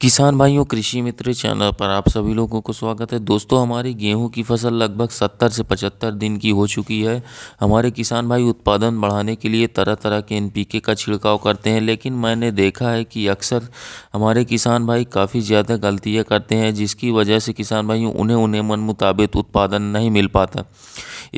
किसान भाइयों कृषि मित्र चैनल पर आप सभी लोगों को स्वागत है दोस्तों हमारी गेहूं की फसल लगभग 70 से 75 दिन की हो चुकी है हमारे किसान भाई उत्पादन बढ़ाने के लिए तरह तरह के एनपीके का छिड़काव करते हैं लेकिन मैंने देखा है कि अक्सर हमारे किसान भाई काफ़ी ज़्यादा गलतियाँ करते हैं जिसकी वजह से किसान भाइयों उन्हें उन्हें मन मुताबिक उत्पादन नहीं मिल पाता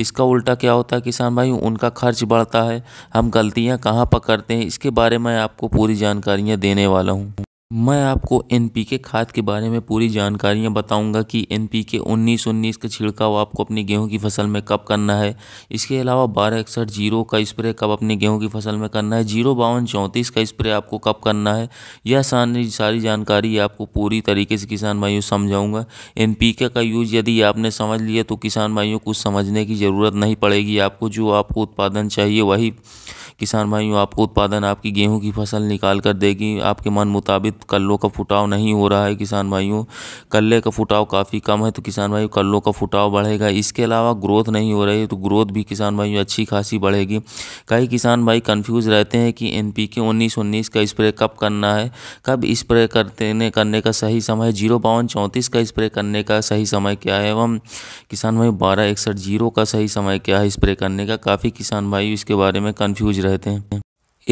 इसका उल्टा क्या होता है किसान भाई उनका खर्च बढ़ता है हम गलतियाँ कहाँ पर करते हैं इसके बारे में आपको पूरी जानकारियाँ देने वाला हूँ मैं आपको एन.पी.के खाद के बारे में पूरी जानकारियां बताऊंगा कि एन.पी.के उन्नीस उन्नीस का छिड़काव आपको अपनी गेहूं की फसल में कब करना है इसके अलावा बारह इकसठ जीरो का स्प्रे कब अपनी गेहूं की फसल में करना है जीरो बावन चौंतीस का स्प्रे आपको कब करना है यह सारी सारी जानकारी आपको पूरी तरीके से किसान भाइयों समझाऊँगा एन का यूज़ यदि आपने समझ लिया तो किसान भाइयों को समझने की ज़रूरत नहीं पड़ेगी आपको जो आपको उत्पादन चाहिए वही किसान भाइयों आपको उत्पादन आपकी गेहूं की फसल निकाल कर देगी आपके मन मुताबिक कल्लों का फुटाव नहीं हो रहा है किसान भाइयों कल्ले का फुटाव काफ़ी कम है तो किसान भाइयों कल्लों का फुटाव बढ़ेगा इसके अलावा ग्रोथ नहीं हो रही है तो ग्रोथ भी किसान भाइयों अच्छी खासी बढ़ेगी कई किसान भाई कन्फ्यूज़ रहते हैं कि एन पी के उन्नीस उन्नीस का स्प्रे कब करना है कब स्प्रे करते करने का सही समय जीरो बावन चौंतीस का स्प्रे करने का सही समय क्या है एवं किसान भाई बारह इकसठ जीरो का सही समय क्या है स्प्रे करने का काफ़ी किसान भाई इसके बारे में कन्फ्यूज रहते हैं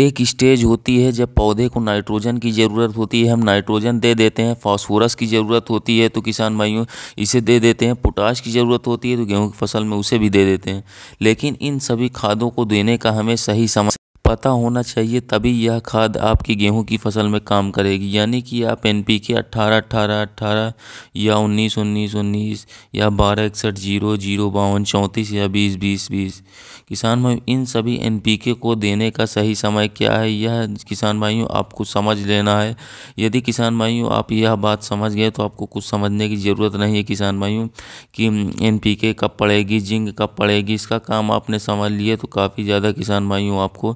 एक स्टेज होती है जब पौधे को नाइट्रोजन की ज़रूरत होती है हम नाइट्रोजन दे देते हैं फास्फोरस की ज़रूरत होती है तो किसान भाइयों इसे दे देते हैं पोटाश की ज़रूरत होती है तो गेहूं की फसल में उसे भी दे देते हैं लेकिन इन सभी खादों को देने का हमें सही समय पता होना चाहिए तभी यह खाद आपकी गेहूं की फसल में काम करेगी यानी कि आप एन पी के अट्ठारह अट्ठारह अट्ठारह या उन्नीस उन्नीस उन्नीस या बारह इकसठ जीरो जीरो बावन चौंतीस या बीस बीस बीस किसान भाई इन सभी एन पी के को देने का सही समय क्या है यह किसान भाइयों आपको समझ लेना है यदि किसान भाइयों आप यह बात समझ गए तो आपको कुछ समझने की ज़रूरत नहीं है किसान भाइयों कि एन पी के कब पड़ेगी जिंक कब पड़ेगी इसका काम आपने समझ लिया तो काफ़ी ज़्यादा किसान भाइयों आपको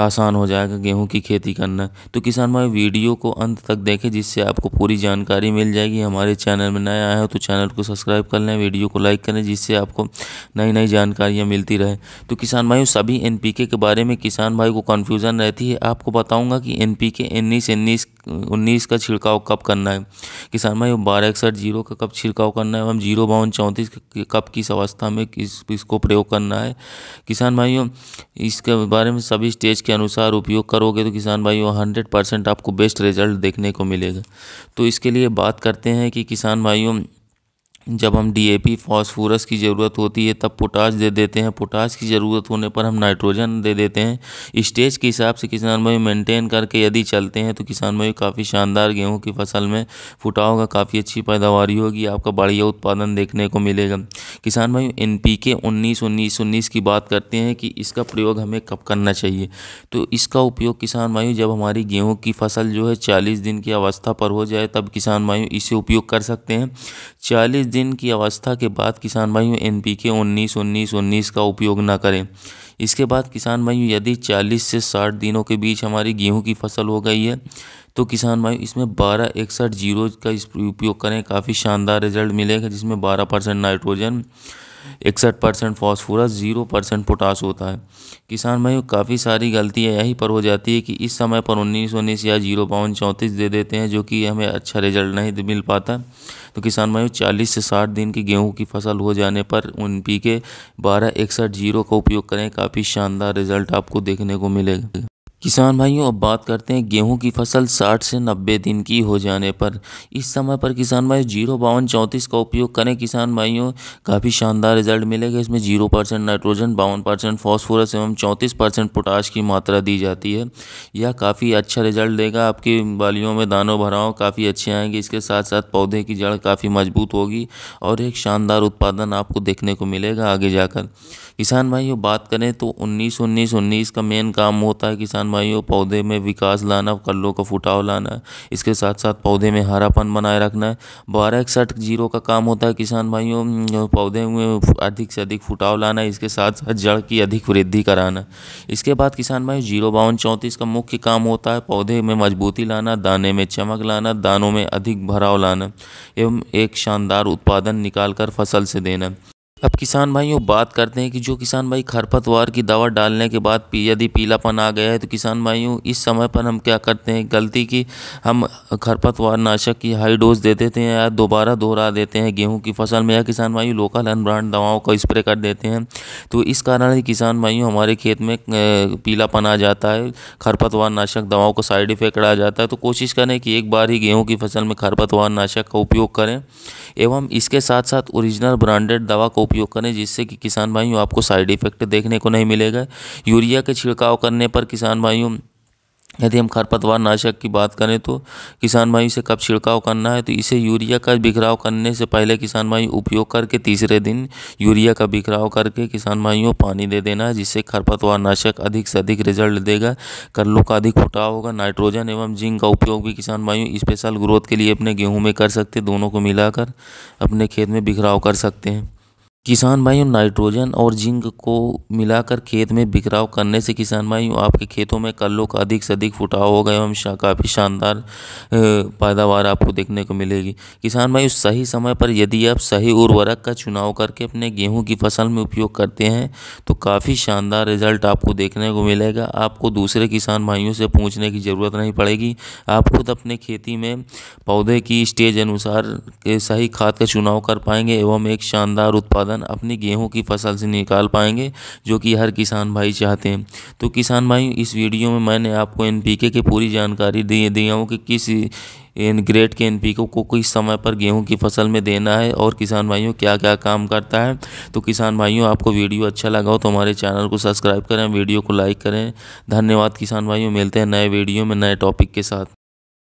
आसान हो जाएगा गेहूं की खेती करना तो किसान भाई वीडियो को अंत तक देखें जिससे आपको पूरी जानकारी मिल जाएगी हमारे चैनल में नया आया हो तो चैनल को सब्सक्राइब कर लें वीडियो को लाइक करें जिससे आपको नई नई जानकारियाँ मिलती रहे तो किसान भाई सभी एन के बारे में किसान भाई को कन्फ्यूज़न रहती है आपको बताऊँगा कि एन पी के उन्नीस उन्नीस उन्नीस का छिड़काव कब करना है किसान भाई बारह इकसठ जीरो का कब छिड़काव करना है एवं जीरो बावन चौंतीस कब किस अवस्था में किस इसको प्रयोग करना है किसान भाइयों इसके बारे में सभी स्टेज इसके अनुसार उपयोग करोगे तो किसान भाइयों हंड्रेड परसेंट आपको बेस्ट रिजल्ट देखने को मिलेगा तो इसके लिए बात करते हैं कि किसान भाइयों जब हम डीएपी फास्फोरस की ज़रूरत होती है तब पोटास दे देते हैं पोटास की ज़रूरत होने पर हम नाइट्रोजन दे देते हैं स्टेज के हिसाब से किसान भाई मेंटेन करके यदि चलते हैं तो किसान भाई काफ़ी शानदार गेहूं की फसल में फुटाव का काफ़ी अच्छी पैदावार होगी आपका बढ़िया उत्पादन देखने को मिलेगा किसान भाई एन पी के उन्नीस उन्नीस उन्नीस की बात करते हैं कि इसका प्रयोग हमें कब करना चाहिए तो इसका उपयोग किसान भाई जब हमारी गेहूँ की फसल जो है चालीस दिन की अवस्था पर हो जाए तब किसान भाई इसे उपयोग कर सकते हैं चालीस दिन की अवस्था के बाद किसान भाइयों एन पी के उन्नीस उन्नीस उन्नीस का उपयोग ना करें इसके बाद किसान भाइयों यदि 40 से 60 दिनों के बीच हमारी गेहूं की फसल हो गई है तो किसान भाई इसमें बारह इकसठ जीरो का इस उपयोग करें काफ़ी शानदार रिजल्ट मिलेगा जिसमें बारह परसेंट नाइट्रोजन इकसठ percent phosphorus zero percent potash होता है किसान भाई काफ़ी सारी गलतियाँ यहीं पर हो जाती है कि इस समय पर उन्नीस उन्नीस या जीरो बावन चौंतीस दे देते हैं जो कि हमें अच्छा रिजल्ट नहीं मिल पाता तो किसान भाई चालीस से साठ दिन की गेहूँ की फसल हो जाने पर उन पी के बारह इकसठ जीरो का उपयोग करें काफ़ी शानदार रिजल्ट आपको देखने को मिलेगा किसान भाइयों अब बात करते हैं गेहूं की फसल 60 से 90 दिन की हो जाने पर इस समय पर किसान भाई जीरो बावन चौंतीस का उपयोग करें किसान भाइयों काफ़ी शानदार रिजल्ट मिलेगा इसमें जीरो परसेंट नाइट्रोजन बावन परसेंट फॉस्फोरस एवं चौंतीस परसेंट पोटाश की मात्रा दी जाती है यह काफ़ी अच्छा रिजल्ट देगा आपकी बालियों में दानों भराव काफ़ी अच्छे आएंगे इसके साथ साथ पौधे की जड़ काफ़ी मजबूत होगी और एक शानदार उत्पादन आपको देखने को मिलेगा आगे जाकर किसान भाइयों बात करें तो उन्नीस उन्नीस उन्नीस का मेन काम होता है किसान जलवायु पौधे में विकास लाना कल्लों का फुटाव लाना इसके साथ साथ पौधे में हरापन बनाए रखना है बारह इकसठ जीरो का काम होता है किसान भाइयों पौधे में अधिक से अधिक फुटाव लाना इसके साथ साथ जड़ की अधिक वृद्धि कराना इसके बाद किसान भाई जीरो बावन चौंतीस का मुख्य काम होता है पौधे में मजबूती लाना दाने में चमक लाना दानों में अधिक भराव लाना एवं एक शानदार उत्पादन निकाल कर फसल से देना अब किसान भाइयों बात करते हैं कि जो किसान भाई खरपतवार की दवा डालने के बाद यदि पीलापन आ गया है तो किसान भाइयों इस समय पर हम क्या करते हैं गलती की हम खरपतवार नाशक की हाई डोज दे देते हैं या दोबारा दोहरा देते हैं गेहूं की फसल में या किसान भाइयों लोकल अनब्रांड दवाओं का स्प्रे कर देते हैं तो इस कारण ही किसान भाइयों हमारे खेत में पीलापन आ जाता है खरपतवार नाशक दवाओं को साइड इफेक्ट आ जाता है तो कोशिश करें कि एक बार ही गेहूँ की फसल में खरपतवार नाशक का उपयोग करें एवं इसके साथ साथ ओरिजिनल ब्रांडेड दवा का उपयोग करें जिससे कि किसान भाइयों आपको साइड इफेक्ट देखने को नहीं मिलेगा यूरिया के छिड़काव करने पर किसान भाइयों यदि हम खरपतवार नाशक की बात करें तो किसान भाई से कब छिड़काव करना है तो इसे यूरिया का बिखराव करने से पहले किसान भाई उपयोग करके तीसरे दिन यूरिया का बिखराव करके किसान भाइयों पानी दे देना है जिससे खरपतवार नाशक अधिक से अधिक रिजल्ट देगा कल्लू का अधिक फुटाव होगा नाइट्रोजन एवं जिंक का उपयोग भी किसान भाइयों स्पेशल ग्रोथ के लिए अपने गेहूँ में कर सकते दोनों को मिलाकर अपने खेत में बिखराव कर सकते हैं किसान भाइयों नाइट्रोजन और जिंक को मिलाकर खेत में बिखराव करने से किसान भाइयों आपके खेतों में कल्लों का अधिक से अधिक फुटाव होगा एवं शा, काफ़ी शानदार पैदावार आपको देखने को मिलेगी किसान भाइयों सही समय पर यदि आप सही उर्वरक का चुनाव करके अपने गेहूं की फसल में उपयोग करते हैं तो काफ़ी शानदार रिजल्ट आपको देखने को मिलेगा आपको दूसरे किसान भाइयों से पूछने की ज़रूरत नहीं पड़ेगी आप खुद अपने खेती में पौधे की स्टेज अनुसार सही खाद का चुनाव कर पाएंगे एवं एक शानदार उत्पादन उत्पादन अपनी गेहूं की फसल से निकाल पाएंगे जो कि हर किसान भाई चाहते हैं तो किसान भाई इस वीडियो में मैंने आपको एन की पूरी जानकारी दे दिया हूँ कि किस इन ग्रेड के एन पी को किस समय पर गेहूं की फसल में देना है और किसान भाइयों क्या क्या काम करता है तो किसान भाइयों आपको वीडियो अच्छा लगा हो तो हमारे चैनल को सब्सक्राइब करें वीडियो को लाइक करें धन्यवाद किसान भाइयों मिलते हैं नए वीडियो में नए टॉपिक के साथ